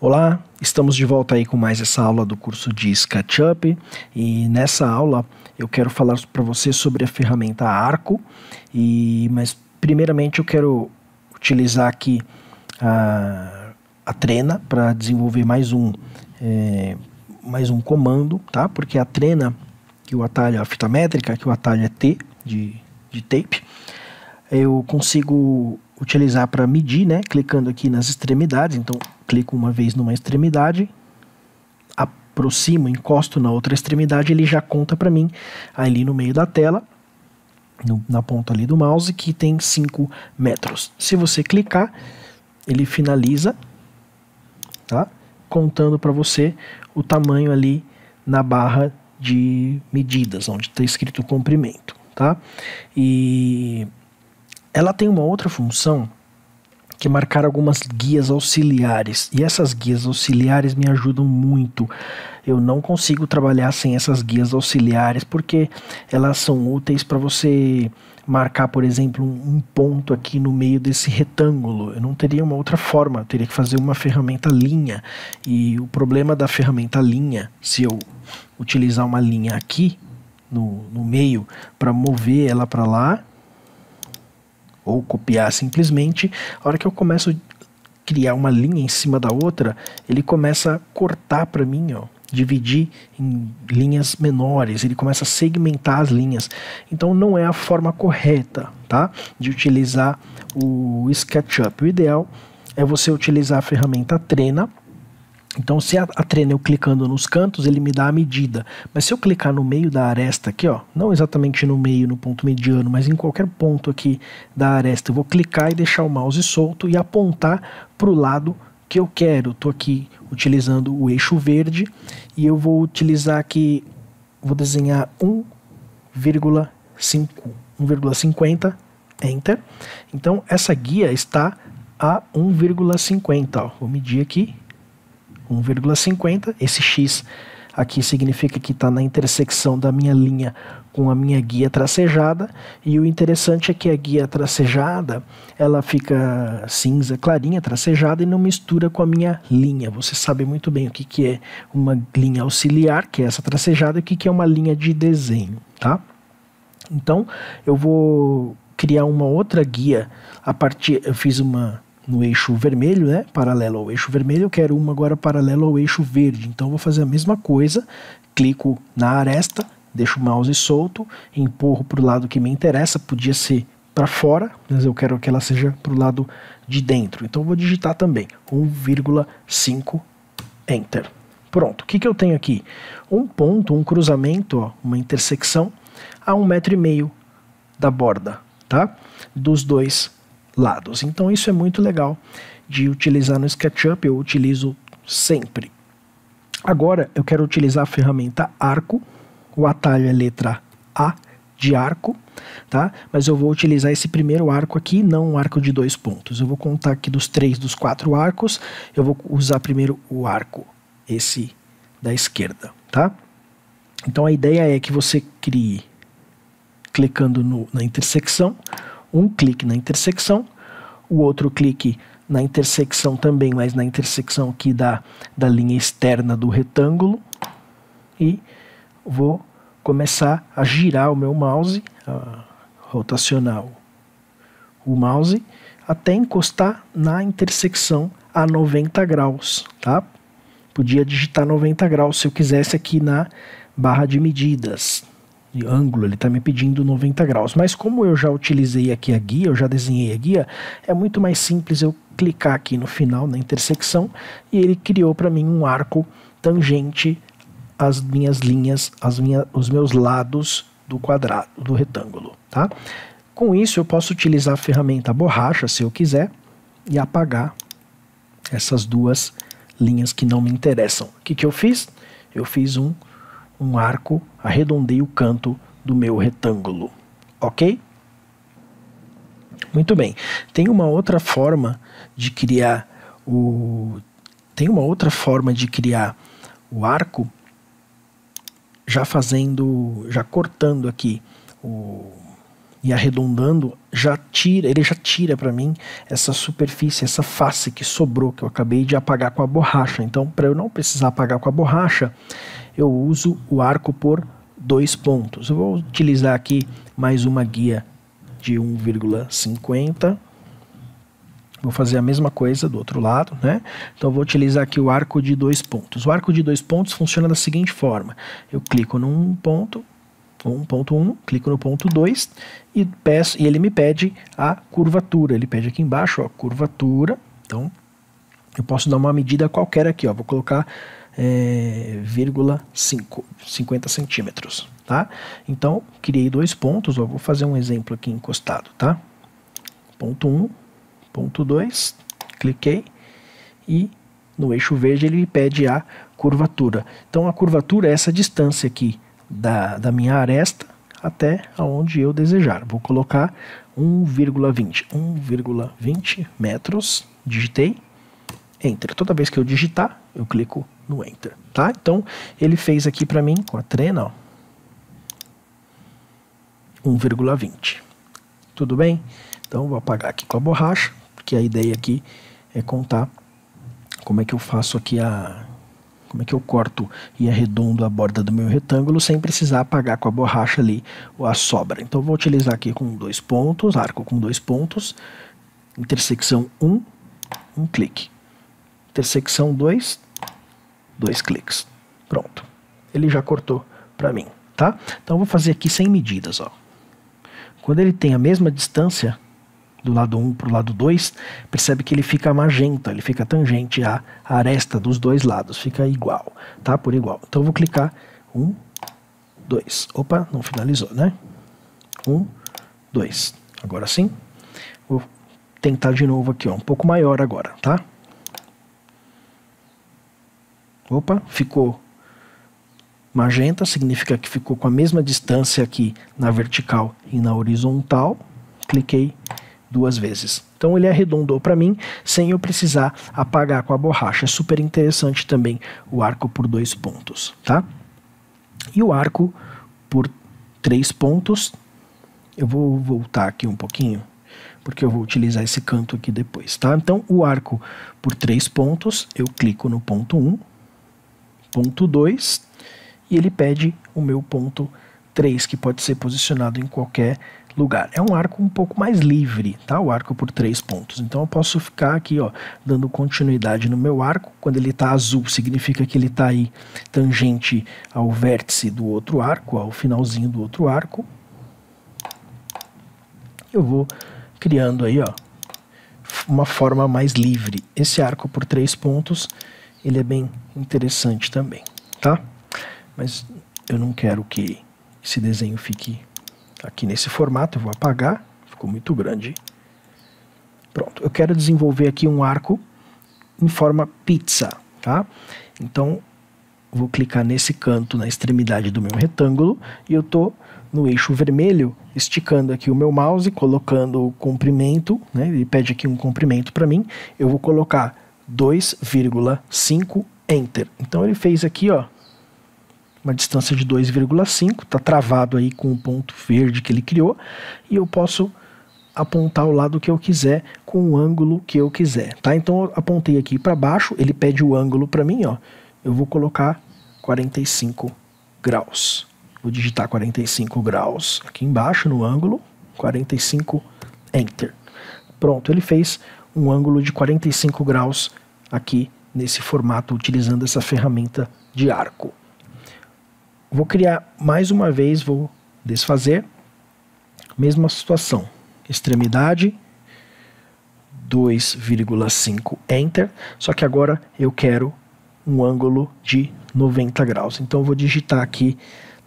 Olá, estamos de volta aí com mais essa aula do curso de SketchUp e nessa aula eu quero falar para você sobre a ferramenta Arco e mas primeiramente eu quero utilizar aqui a, a Trena para desenvolver mais um é, mais um comando, tá? Porque a Trena que o atalho é a fita métrica, que o atalho é T de, de tape, eu consigo utilizar para medir, né? Clicando aqui nas extremidades, então clico uma vez numa extremidade, aproximo, encosto na outra extremidade, ele já conta para mim ali no meio da tela, no, na ponta ali do mouse, que tem 5 metros. Se você clicar, ele finaliza, tá? contando para você o tamanho ali na barra de medidas, onde está escrito comprimento. Tá? E ela tem uma outra função que marcar algumas guias auxiliares. E essas guias auxiliares me ajudam muito. Eu não consigo trabalhar sem essas guias auxiliares porque elas são úteis para você marcar, por exemplo, um ponto aqui no meio desse retângulo. Eu não teria uma outra forma, eu teria que fazer uma ferramenta linha. E o problema da ferramenta linha, se eu utilizar uma linha aqui no, no meio para mover ela para lá, ou copiar simplesmente, a hora que eu começo a criar uma linha em cima da outra, ele começa a cortar para mim, ó, dividir em linhas menores, ele começa a segmentar as linhas. Então não é a forma correta, tá? De utilizar o SketchUp. O ideal é você utilizar a ferramenta Trena então, se atrenar eu clicando nos cantos, ele me dá a medida. Mas se eu clicar no meio da aresta aqui, ó, não exatamente no meio, no ponto mediano, mas em qualquer ponto aqui da aresta, eu vou clicar e deixar o mouse solto e apontar para o lado que eu quero. Estou aqui utilizando o eixo verde e eu vou utilizar aqui, vou desenhar 1,50, Enter. Então, essa guia está a 1,50. Vou medir aqui 1,50. Esse x aqui significa que está na intersecção da minha linha com a minha guia tracejada e o interessante é que a guia tracejada ela fica cinza clarinha tracejada e não mistura com a minha linha você sabe muito bem o que, que é uma linha auxiliar que é essa tracejada e o que, que é uma linha de desenho tá então eu vou criar uma outra guia a partir eu fiz uma no eixo vermelho, né, paralelo ao eixo vermelho, eu quero uma agora paralelo ao eixo verde. Então vou fazer a mesma coisa, clico na aresta, deixo o mouse solto, empurro para o lado que me interessa, podia ser para fora, mas eu quero que ela seja para o lado de dentro. Então vou digitar também 1,5 Enter. Pronto, o que, que eu tenho aqui? Um ponto, um cruzamento, ó, uma intersecção a um metro e meio da borda, tá? Dos dois lados. Então isso é muito legal de utilizar no SketchUp, eu utilizo sempre. Agora eu quero utilizar a ferramenta arco, o atalho é letra A de arco, tá? Mas eu vou utilizar esse primeiro arco aqui, não um arco de dois pontos. Eu vou contar aqui dos três, dos quatro arcos, eu vou usar primeiro o arco, esse da esquerda, tá? Então a ideia é que você crie, clicando no, na intersecção, um clique na intersecção, o outro clique na intersecção também, mas na intersecção aqui da, da linha externa do retângulo. E vou começar a girar o meu mouse, a rotacionar o mouse, até encostar na intersecção a 90 graus, tá? Podia digitar 90 graus se eu quisesse aqui na barra de medidas ângulo, ele está me pedindo 90 graus. Mas como eu já utilizei aqui a guia, eu já desenhei a guia, é muito mais simples eu clicar aqui no final, na intersecção, e ele criou para mim um arco tangente às minhas linhas, as minha, os meus lados do quadrado, do retângulo. Tá? Com isso, eu posso utilizar a ferramenta borracha, se eu quiser, e apagar essas duas linhas que não me interessam. O que, que eu fiz? Eu fiz um um arco, arredondei o canto do meu retângulo. Ok? Muito bem. Tem uma outra forma de criar o tem uma outra forma de criar o arco já fazendo, já cortando aqui o e arredondando, já tira, ele já tira para mim essa superfície, essa face que sobrou que eu acabei de apagar com a borracha. Então, para eu não precisar apagar com a borracha, eu uso o arco por dois pontos. Eu vou utilizar aqui mais uma guia de 1,50. Vou fazer a mesma coisa do outro lado, né? Então vou utilizar aqui o arco de dois pontos. O arco de dois pontos funciona da seguinte forma: eu clico num ponto, 1.1, clico no ponto 2 e peço e ele me pede a curvatura. Ele pede aqui embaixo, ó, curvatura. Então eu posso dar uma medida qualquer aqui, ó. Vou colocar é, 5, 50 centímetros, tá? Então, criei dois pontos, ó, vou fazer um exemplo aqui encostado, tá? Ponto 1, um, ponto 2, cliquei e no eixo verde ele pede a curvatura. Então, a curvatura é essa distância aqui da, da minha aresta até aonde eu desejar. Vou colocar 1,20, 1,20 metros, digitei, enter. Toda vez que eu digitar, eu clico no Enter, tá? Então, ele fez aqui para mim, com a trena, 1,20. Tudo bem? Então, vou apagar aqui com a borracha, porque a ideia aqui é contar como é que eu faço aqui a... Como é que eu corto e arredondo a borda do meu retângulo sem precisar apagar com a borracha ali a sobra. Então, vou utilizar aqui com dois pontos, arco com dois pontos, intersecção 1, um clique. Intersecção 2, dois cliques. Pronto. Ele já cortou para mim, tá? Então eu vou fazer aqui sem medidas, ó. Quando ele tem a mesma distância do lado 1 um para o lado 2, percebe que ele fica magenta, ele fica tangente à aresta dos dois lados, fica igual, tá? Por igual. Então eu vou clicar 1, 2. Opa, não finalizou, né? 1, 2. Agora sim. Vou tentar de novo aqui, ó, um pouco maior agora, tá? Opa, ficou magenta, significa que ficou com a mesma distância aqui na vertical e na horizontal. Cliquei duas vezes. Então ele arredondou para mim sem eu precisar apagar com a borracha. É super interessante também o arco por dois pontos, tá? E o arco por três pontos, eu vou voltar aqui um pouquinho, porque eu vou utilizar esse canto aqui depois, tá? Então o arco por três pontos, eu clico no ponto 1, um, ponto 2 e ele pede o meu ponto 3, que pode ser posicionado em qualquer lugar. É um arco um pouco mais livre, tá? O arco por três pontos. Então eu posso ficar aqui, ó, dando continuidade no meu arco. Quando ele está azul, significa que ele está aí tangente ao vértice do outro arco, ao finalzinho do outro arco. Eu vou criando aí, ó, uma forma mais livre. Esse arco por três pontos ele é bem interessante também, tá? Mas eu não quero que esse desenho fique aqui nesse formato, eu vou apagar, ficou muito grande. Pronto, eu quero desenvolver aqui um arco em forma pizza, tá? Então, vou clicar nesse canto na extremidade do meu retângulo e eu tô no eixo vermelho, esticando aqui o meu mouse, colocando o comprimento, né? Ele pede aqui um comprimento para mim. Eu vou colocar 2,5 enter. Então ele fez aqui, ó, uma distância de 2,5, está travado aí com o ponto verde que ele criou, e eu posso apontar o lado que eu quiser com o ângulo que eu quiser, tá? Então eu apontei aqui para baixo, ele pede o ângulo para mim, ó. Eu vou colocar 45 graus. Vou digitar 45 graus aqui embaixo no ângulo, 45 enter. Pronto, ele fez um ângulo de 45 graus aqui nesse formato, utilizando essa ferramenta de arco. Vou criar mais uma vez, vou desfazer, mesma situação, extremidade, 2,5 Enter, só que agora eu quero um ângulo de 90 graus. Então vou digitar aqui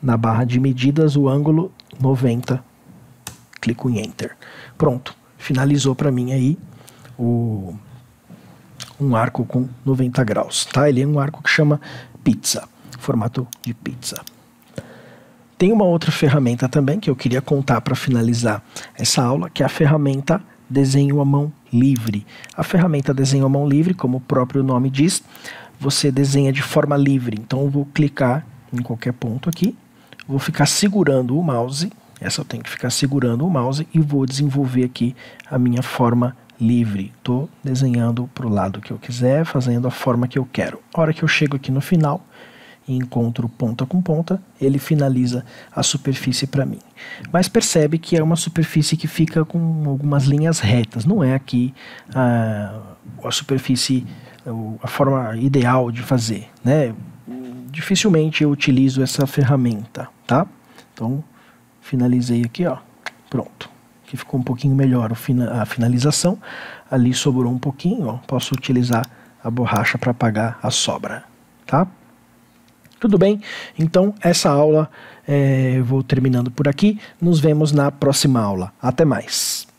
na barra de medidas o ângulo 90, clico em Enter. Pronto, finalizou para mim aí o, um arco com 90 graus, tá? Ele é um arco que chama pizza, formato de pizza. Tem uma outra ferramenta também que eu queria contar para finalizar essa aula, que é a ferramenta desenho à mão livre. A ferramenta desenho à mão livre, como o próprio nome diz, você desenha de forma livre. Então eu vou clicar em qualquer ponto aqui, vou ficar segurando o mouse, essa eu tenho que ficar segurando o mouse e vou desenvolver aqui a minha forma livre. Estou desenhando para o lado que eu quiser, fazendo a forma que eu quero. A hora que eu chego aqui no final e encontro ponta com ponta, ele finaliza a superfície para mim. Mas percebe que é uma superfície que fica com algumas linhas retas. Não é aqui a, ah, a superfície, a forma ideal de fazer. Né? Dificilmente eu utilizo essa ferramenta, tá? Então, finalizei aqui, ó. Pronto que ficou um pouquinho melhor a finalização. Ali sobrou um pouquinho, ó, posso utilizar a borracha para apagar a sobra, tá? Tudo bem? Então, essa aula é, eu vou terminando por aqui. Nos vemos na próxima aula. Até mais!